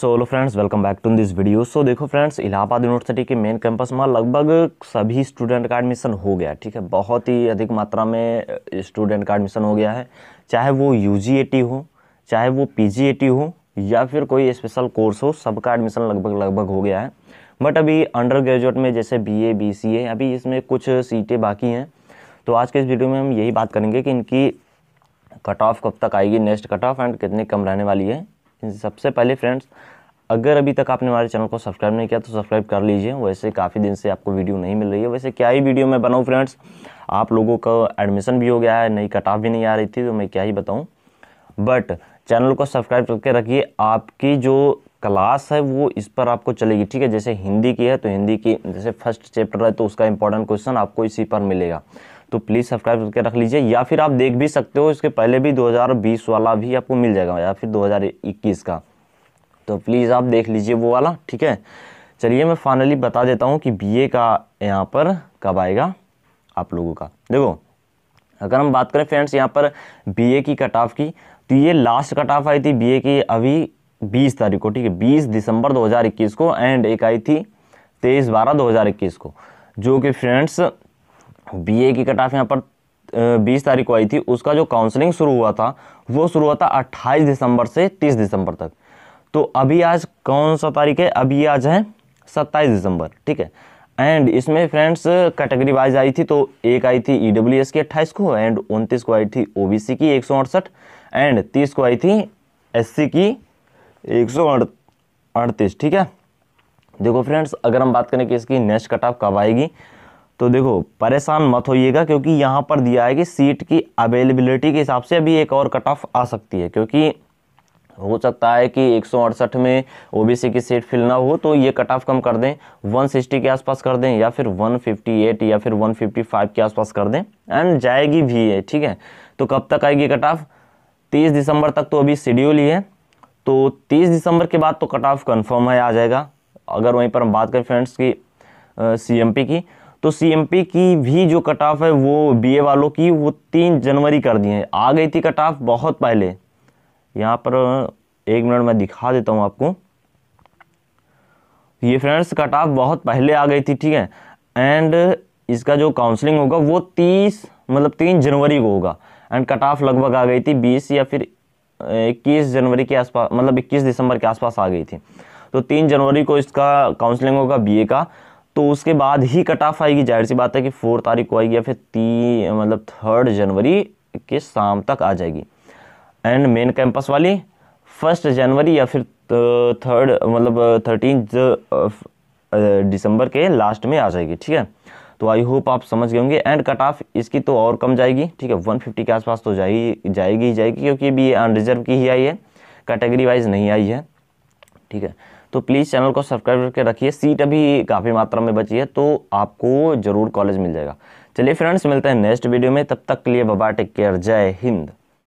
so hello friends welcome back to this video so देखो friends Allahabad university के main campus में लगभग सभी स्टूडेंट का एडमिशन हो गया ठीक है बहुत ही अधिक मात्रा में स्टूडेंट का एडमिशन हो गया है चाहे वो यू हो चाहे वो पी हो या फिर कोई स्पेशल कोर्स हो सबका एडमिशन लगभग लगभग हो गया है बट अभी अंडर ग्रेजुएट में जैसे बी ए बी सी ए अभी इसमें कुछ सीटें बाकी हैं तो आज के इस वीडियो में हम यही बात करेंगे कि इनकी कट ऑफ कब तक आएगी नेक्स्ट कट ऑफ एंड कितनी कम रहने वाली है सबसे पहले फ्रेंड्स अगर अभी तक आपने हमारे चैनल को सब्सक्राइब नहीं किया तो सब्सक्राइब कर लीजिए वैसे काफ़ी दिन से आपको वीडियो नहीं मिल रही है वैसे क्या ही वीडियो मैं बनाऊँ फ्रेंड्स आप लोगों का एडमिशन भी हो गया है नई कट भी नहीं आ रही थी तो मैं क्या ही बताऊँ बट चैनल को सब्सक्राइब करके रखिए आपकी जो क्लास है वो इस पर आपको चलेगी ठीक है जैसे हिंदी की है तो हिंदी की जैसे फर्स्ट चैप्टर है तो उसका इंपॉर्टेंट क्वेश्चन आपको इसी पर मिलेगा तो प्लीज़ सब्सक्राइब करके रख लीजिए या फिर आप देख भी सकते हो इसके पहले भी 2020 वाला भी आपको मिल जाएगा या फिर 2021 का तो प्लीज़ आप देख लीजिए वो वाला ठीक है चलिए मैं फाइनली बता देता हूँ कि बी का यहाँ पर कब आएगा आप लोगों का देखो अगर हम बात करें फ्रेंड्स यहाँ पर बी की कट ऑफ की तो ये लास्ट कट ऑफ आई थी बी की अभी 20 तारीख को ठीक है 20 दिसंबर 2021 को एंड एक आई थी तेईस बारह 2021 को जो कि फ्रेंड्स बीए की कट ऑफ यहाँ पर बीस तारीख को आई थी उसका जो काउंसलिंग शुरू हुआ था वो शुरू हुआ था अट्ठाईस दिसंबर से तीस दिसंबर तक तो अभी आज कौन सा तारीख है अभी आज है सत्ताईस दिसंबर ठीक है एंड इसमें फ्रेंड्स कैटेगरी वाइज आई थी तो एक आई थी ई डब्ल्यू एस की अट्ठाईस को एंड उनतीस को आई थी ओ बी सी की एक सौ अड़सठ एंड तीस को आई थी एस सी की एक सौ अड़तीस ठीक है देखो फ्रेंड्स अगर हम बात करें कि इसकी नेक्स्ट कट ऑफ कब आएगी तो देखो परेशान मत होइएगा क्योंकि यहाँ पर दिया है कि सीट की अवेलेबिलिटी के हिसाब से अभी एक और कट ऑफ आ सकती है क्योंकि हो सकता है कि एक में ओबीसी की सीट फिल ना हो तो ये कट ऑफ कम कर दें 160 के आसपास कर दें या फिर 158 या फिर 155 के आसपास कर दें एंड जाएगी भी है ठीक है तो कब तक आएगी कट ऑफ तीस दिसंबर तक तो अभी शेड्यूल ही है तो 30 दिसंबर के बाद तो कट ऑफ कन्फर्म है आ जाएगा अगर वहीं पर हम बात करें फ्रेंड्स की सी एम पी की तो सीएमपी की भी जो कट ऑफ है वो बी वालों की वो तीन जनवरी कर दी है आ गई थी कट ऑफ बहुत पहले यहाँ पर एक मिनट मैं दिखा देता हूँ आपको ये फ्रेंड्स कट ऑफ बहुत पहले आ गई थी ठीक है एंड इसका जो काउंसलिंग होगा वो तीस मतलब तीन जनवरी को होगा एंड कट ऑफ लगभग आ गई थी बीस या फिर इक्कीस जनवरी के आसपास मतलब इक्कीस दिसंबर के आसपास आ गई थी तो तीन जनवरी को इसका काउंसलिंग होगा बीए का तो उसके बाद ही कट ऑफ आएगी जाहिर सी बात है कि फोर तारीख को आएगी या फिर तीन मतलब थर्ड जनवरी के शाम तक आ जाएगी एंड मेन कैंपस वाली फर्स्ट जनवरी या फिर थर्ड मतलब थर्टीन दिसंबर के लास्ट में आ जाएगी ठीक है तो आई होप आप समझ गए होंगे एंड कट ऑफ इसकी तो और कम जाएगी ठीक है 150 के आसपास तो जाएगी जाएगी ही जाएगी क्योंकि भी अनरिजर्व की ही आई है कैटेगरी वाइज नहीं आई है ठीक है तो प्लीज़ चैनल को सब्सक्राइब करके रखिए सीट अभी काफ़ी मात्रा में बची है तो आपको ज़रूर कॉलेज मिल जाएगा चलिए फ्रेंड्स मिलते हैं नेक्स्ट वीडियो में तब तक के लिए बाबा टेक केयर जय हिंद